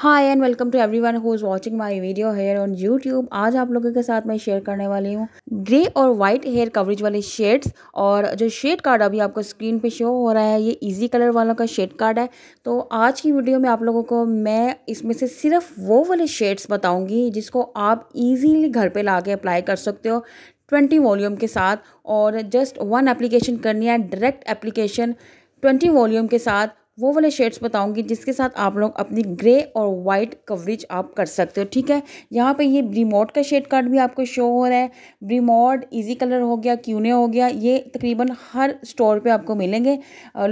hi and welcome to everyone who is watching my video here on YouTube आज आप लोगों के साथ मैं शेयर करने वाली हूँ ग्रे और वाइट हेयर कवरेज वाले शेड्स और जो शेड कार्ड अभी आपको स्क्रीन पे शो हो रहा है ये इजी कलर वालों का शेड कार्ड है तो आज की वीडियो में आप लोगों को मैं इसमें से सिर्फ वो वाले शेड्स बताऊँगी जिसको आप ईजीली घर पर ला अप्लाई कर सकते हो ट्वेंटी वॉल्यूम के साथ और जस्ट वन एप्लीकेशन करनी है डायरेक्ट एप्लीकेशन ट्वेंटी वॉल्यूम के साथ वो वाले शेड्स बताऊंगी जिसके साथ आप लोग अपनी ग्रे और वाइट कवरेज आप कर सकते हो ठीक है यहाँ पे ये ब्रीमोड का शेड कार्ड भी आपको शो हो रहा है ब्रीमोड इजी कलर हो गया क्यूने हो गया ये तकरीबन हर स्टोर पे आपको मिलेंगे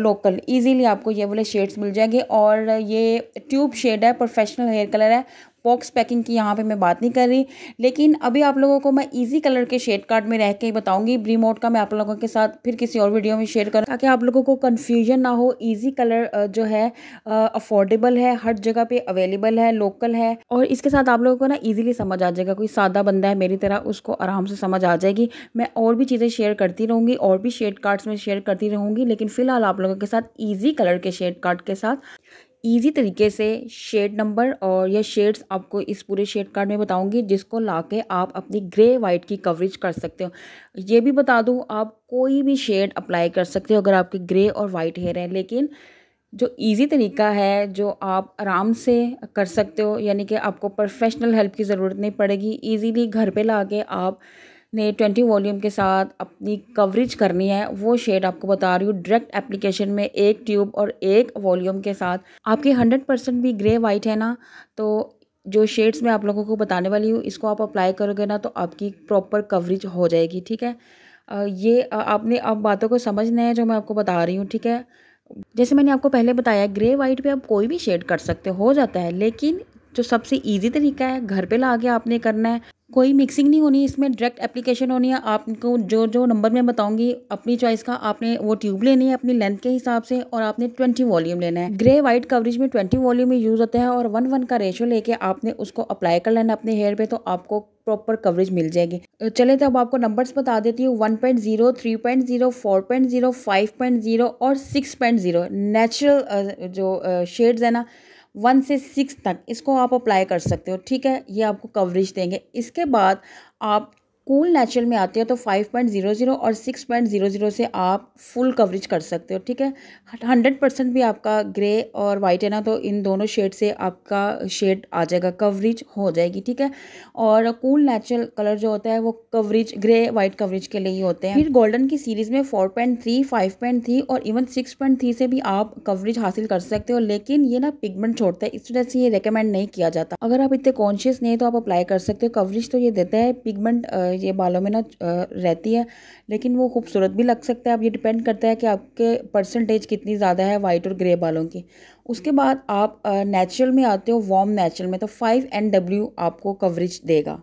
लोकल इजीली आपको ये वाले शेड्स मिल जाएंगे और ये ट्यूब शेड है प्रोफेशनल हेयर कलर है बॉक्स पैकिंग की यहाँ पे मैं बात नहीं कर रही लेकिन अभी आप लोगों को मैं इजी कलर के शेड कार्ड में रह के ही बताऊंगी ब्रीमोट का मैं आप लोगों के साथ फिर किसी और वीडियो में शेयर करूँ ताकि आप लोगों को कन्फ्यूजन ना हो ईजी कलर जो है अफोर्डेबल है हर जगह पर अवेलेबल है लोकल है और इसके साथ आप लोगों को ना ईजिली समझ आ जाएगा कोई सादा बंदा है मेरी तरह उसको आराम से समझ आ जाएगी मैं और भी चीज़ें शेयर करती रहूँगी और भी शेड कार्ड्स में शेयर करती रहूँगी लेकिन फ़िलहाल आप लोगों के साथ ईजी कलर के शेड कार्ड के साथ ईजी तरीके से शेड नंबर और या शेड्स आपको इस पूरे शेड कार्ड में बताऊंगी जिसको ला के आप अपनी ग्रे वाइट की कवरेज कर सकते हो ये भी बता दूँ आप कोई भी शेड अप्लाई कर सकते हो अगर आपके ग्रे और वाइट हेयर हैं लेकिन जो इजी तरीका है जो आप आराम से कर सकते हो यानी कि आपको प्रोफेशनल हेल्प की ज़रूरत नहीं पड़ेगी ईजीली घर पर ला आप ने ट्वेंटी वॉल्यूम के साथ अपनी कवरेज करनी है वो शेड आपको बता रही हूँ डायरेक्ट एप्लीकेशन में एक ट्यूब और एक वॉल्यूम के साथ आपकी हंड्रेड परसेंट भी ग्रे वाइट है ना तो जो शेड्स मैं आप लोगों को बताने वाली हूँ इसको आप अप्लाई करोगे ना तो आपकी प्रॉपर कवरेज हो जाएगी ठीक है ये आपने आप बातों को समझना है जो मैं आपको बता रही हूँ ठीक है जैसे मैंने आपको पहले बताया ग्रे वाइट पे आप कोई भी शेड कर सकते हो जाता है लेकिन जो सबसे ईजी तरीका है घर पे ला के आपने करना है कोई मिक्सिंग नहीं होनी इसमें डायरेक्ट एप्लीकेशन होनी है आपको जो जो नंबर मैं बताऊंगी अपनी चॉइस का आपने वो ट्यूब लेनी है अपनी लेंथ के हिसाब से और आपने 20 वॉल्यूम लेना है ग्रे वाइट कवरेज में 20 वॉल्यूम ही यूज़ होता है और वन वन का रेशो लेके आपने उसको अप्लाई कर लेना अपने हेयर पे तो आपको प्रॉपर कवरेज मिल जाएगी चले तो अब आपको नंबर्स बता देती हूँ one point zero three point zero four point zero five point zero और सिक्स पॉइंट जीरो नेचुरल जो शेड्स है ना वन से सिक्स तक इसको आप अप्लाई कर सकते हो ठीक है ये आपको कवरेज देंगे इसके बाद आप कूल नेचुरल में आते हैं तो 5.00 और 6.00 से आप फुल कवरेज कर सकते हो ठीक है 100 परसेंट भी आपका ग्रे और वाइट है ना तो इन दोनों शेड से आपका शेड आ जाएगा कवरेज हो जाएगी ठीक है और कूल नेचुरल कलर जो होता है वो कवरेज ग्रे वाइट कवरेज के लिए ही होते हैं फिर गोल्डन की सीरीज़ में 4.3 5.3 और इवन 6.3 से भी आप कवरेज हासिल कर सकते हो लेकिन ये ना पिगमेंट छोड़ता है इस वजह से ये रिकमेंड नहीं किया जाता अगर आप इतने कॉन्शियस नहीं तो आप अप्लाई कर सकते हो कवरेज तो ये देता है पिगमेंट ये बालों में ना रहती है लेकिन वो खूबसूरत भी लग सकता है अब ये डिपेंड करता है कि आपके परसेंटेज कितनी ज़्यादा है वाइट और ग्रे बालों की उसके बाद आप नेचुरल में आते हो वार्म नेचुरल में तो फाइव एन डब्ल्यू आपको कवरेज देगा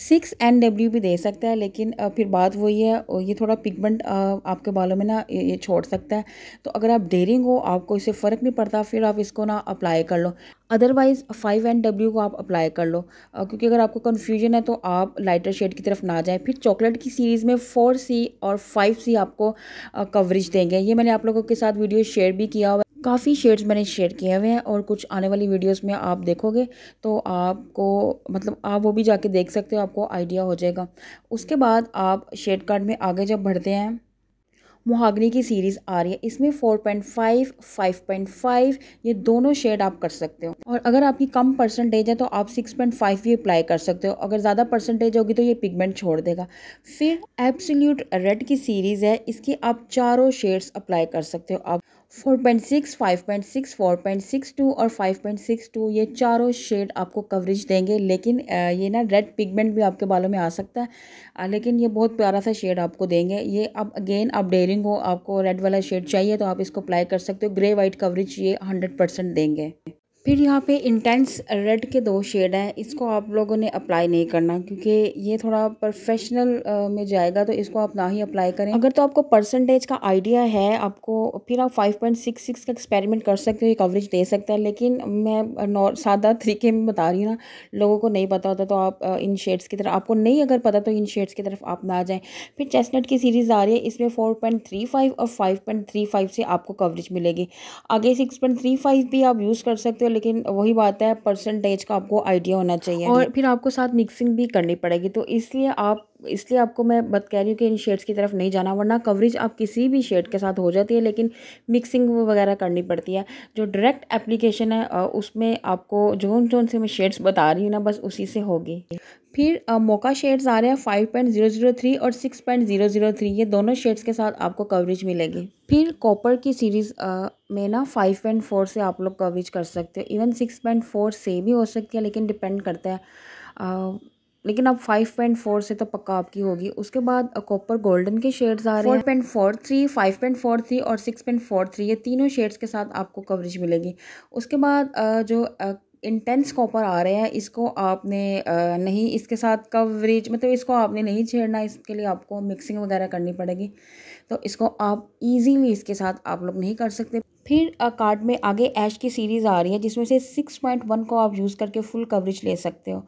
सिक्स एन डब्ल्यू भी दे सकता है लेकिन फिर बात वही है और ये थोड़ा पिगमेंट आपके बालों में ना ये छोड़ सकता है तो अगर आप डेरिंग हो आपको इससे फ़र्क नहीं पड़ता फिर आप इसको ना अप्लाई कर लो अदरवाइज़ फाइव एन डब्ल्यू को आप अप्लाई कर लो क्योंकि अगर आपको कन्फ्यूजन है तो आप लाइटर शेड की तरफ ना जाएं फिर चॉकलेट की सीरीज़ में फोर सी और फाइव सी आपको कवरेज देंगे ये मैंने आप लोगों के साथ वीडियो शेयर भी किया हुआ काफ़ी शेड्स मैंने शेयर किए हुए हैं और कुछ आने वाली वीडियोस में आप देखोगे तो आपको मतलब आप वो भी जाके देख सकते हो आपको आइडिया हो जाएगा उसके बाद आप शेड कार्ड में आगे जब बढ़ते हैं मुहागनी की सीरीज़ आ रही है इसमें 4.5, 5.5 ये दोनों शेड आप कर सकते हो और अगर आपकी कम परसेंटेज है तो आप 6.5 भी अप्लाई कर सकते हो अगर ज़्यादा परसेंटेज होगी तो ये पिगमेंट छोड़ देगा फिर एब्सोल्यूट रेड की सीरीज़ है इसकी आप चारों शेड्स अप्लाई कर सकते हो आप four point six five point six four point six two और फाइव पॉइंट सिक्स टू ये चारों शेड आपको कवरेज देंगे लेकिन ये ना रेड पिगमेंट भी आपके बालों में आ सकता है लेकिन ये बहुत प्यारा सा शेड आपको देंगे ये अब अगेन आप डेयरिंग हो आपको रेड वाला शेड चाहिए तो आप इसको अप्लाई कर सकते हो ग्रे वाइट कवरेज ये हंड्रेड परसेंट देंगे फिर यहाँ पे इंटेंस रेड के दो शेड हैं इसको आप लोगों ने अप्लाई नहीं करना क्योंकि ये थोड़ा प्रोफेशनल में जाएगा तो इसको आप ना ही अप्लाई करें अगर तो आपको परसेंटेज का आइडिया है आपको फिर आप 5.66 का एक्सपेरिमेंट कर सकते हो ये कवरेज दे सकता है लेकिन मैं सादा तरीके में बता रही हूँ ना लोगों को नहीं पता होता तो आप इन शेड्स की तरफ आपको नहीं अगर पता तो इन शेड्स की तरफ आप ना जाएँ फिर चेस्टनट की सीरीज़ आ रही है इसमें फ़ोर और फाइव से आपको कवरेज मिलेगी आगे सिक्स भी आप यूज़ कर सकते हो लेकिन वही बात है परसेंटेज का आपको आइडिया होना चाहिए और फिर आपको साथ मिक्सिंग भी करनी पड़ेगी तो इसलिए आप इसलिए आपको मैं बत कह रही हूँ कि इन शेड्स की तरफ नहीं जाना वरना कवरेज आप किसी भी शेड के साथ हो जाती है लेकिन मिक्सिंग वगैरह करनी पड़ती है जो डायरेक्ट एप्लीकेशन है उसमें आपको जोन जोन से मैं शेड्स बता रही हूँ ना बस उसी से होगी फिर मोका शेड्स आ रहे हैं five point zero zero three और six point zero zero three ये दोनों शेड्स के साथ आपको कवरेज मिलेगी फिर कॉपर की सीरीज़ में ना फाइव पॉइंट फोर से आप लोग कवरेज कर सकते हो इवन सिक्स पॉइंट फोर से भी हो सकती है लेकिन डिपेंड करता है आ, लेकिन अब फाइव पॉइंट फोर से तो पक्का आपकी होगी उसके बाद कॉपर गोल्डन के शेड्स आ रहे हैं point four three five point four three और सिक्स पॉइंट फोर थ्री ये तीनों शेड्स के साथ आपको कवरेज मिलेगी उसके बाद जो इंटेंस कॉपर आ रहे हैं इसको आपने नहीं इसके साथ कवरेज मतलब इसको आपने नहीं छेड़ना इसके लिए आपको मिक्सिंग वगैरह करनी पड़ेगी तो इसको आप इजीली इसके साथ आप लोग नहीं कर सकते फिर कार्ड में आगे ऐश की सीरीज़ आ रही है जिसमें से सिक्स पॉइंट वन को आप यूज़ करके फुल कवरेज ले सकते हो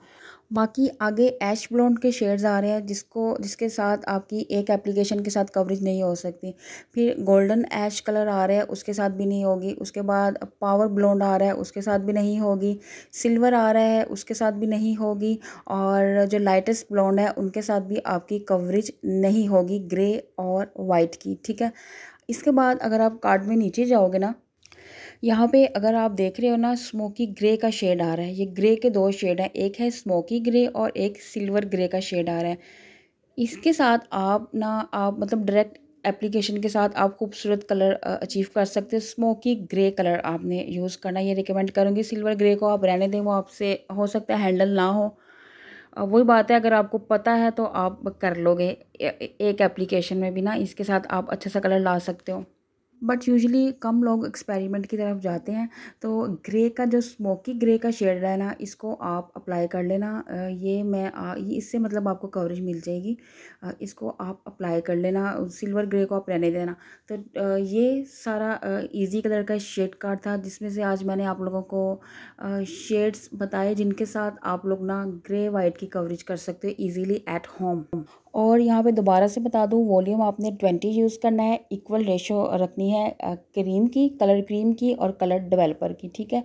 बाकी आगे ऐश ब्लॉन्ड के शेयर्स आ रहे हैं जिसको जिसके साथ आपकी एक एप्लीकेशन के साथ कवरेज नहीं हो सकती फिर गोल्डन ऐश कलर आ रहा है उसके साथ भी नहीं होगी उसके बाद पावर ब्लॉन्ड आ रहा है उसके साथ भी नहीं होगी सिल्वर आ रहा है उसके साथ भी नहीं होगी और जो लाइटेस्ट ब्लॉन्ड है उनके साथ भी आपकी कवरेज नहीं होगी ग्रे और वाइट की ठीक है इसके बाद अगर आप कार्ड में नीचे जाओगे ना यहाँ पे अगर आप देख रहे हो ना स्मोकी ग्रे का शेड आ रहा है ये ग्रे के दो शेड हैं एक है स्मोकी ग्रे और एक सिल्वर ग्रे का शेड आ रहा है इसके साथ आप ना आप मतलब डायरेक्ट एप्लीकेशन के साथ आप खूबसूरत कलर अचीव कर सकते हो स्मोकी ग्रे कलर आपने यूज़ करना ये रिकमेंड करूँगी सिल्वर ग्रे को आप रहने दें वो आपसे हो सकता है हैंडल ना हो वही बात है अगर आपको पता है तो आप कर लोगे एक एप्लीकेशन में भी ना इसके साथ आप अच्छा सा कलर ला सकते हो बट यूजली कम लोग एक्सपेरिमेंट की तरफ जाते हैं तो ग्रे का जो स्मोकी ग्रे का शेड है ना इसको आप अप्लाई कर लेना ये मैं ये इससे मतलब आपको कवरेज मिल जाएगी इसको आप अप्लाई कर लेना सिल्वर ग्रे को आप रहने देना तो ये सारा इजी कलर का शेड कार्ड था जिसमें से आज मैंने आप लोगों को शेड्स बताए जिनके साथ आप लोग ना ग्रे वाइट की कवरेज कर सकते हो ईजीली एट होम और यहाँ पे दोबारा से बता दूँ वॉल्यूम आपने ट्वेंटी यूज़ करना है इक्वल रेशो रखनी है क्रीम की कलर क्रीम की और कलर डेवलपर की ठीक है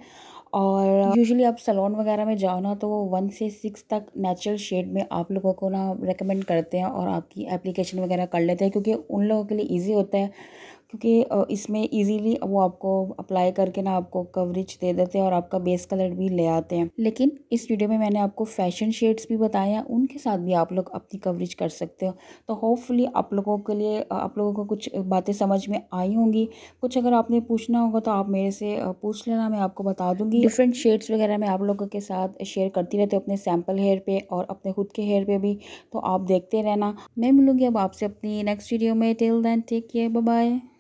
और यूजुअली आप सलोन वगैरह में जाओ ना तो वो वन से सिक्स तक नेचुरल शेड में आप लोगों को ना रेकमेंड करते हैं और आपकी एप्लीकेशन वगैरह कर लेते हैं क्योंकि उन लोगों के लिए ईजी होता है क्योंकि इसमें इजीली वो आपको अप्लाई करके ना आपको कवरेज दे देते हैं और आपका बेस कलर भी ले आते हैं लेकिन इस वीडियो में मैंने आपको फैशन शेड्स भी बताए हैं उनके साथ भी आप लोग अपनी कवरेज कर सकते हो तो होपफुली आप लोगों के लिए आप लोगों को कुछ बातें समझ में आई होंगी कुछ अगर आपने पूछना होगा तो आप मेरे से पूछ लेना मैं आपको बता दूंगी डिफरेंट शेड्स वगैरह मैं आप लोगों के साथ शेयर करती रहती हूँ अपने सैम्पल हेयर पर और अपने खुद के हेयर पर भी तो आप देखते रहना मैं मिलूँगी अब आपसे अपनी नेक्स्ट वीडियो में till then take care bye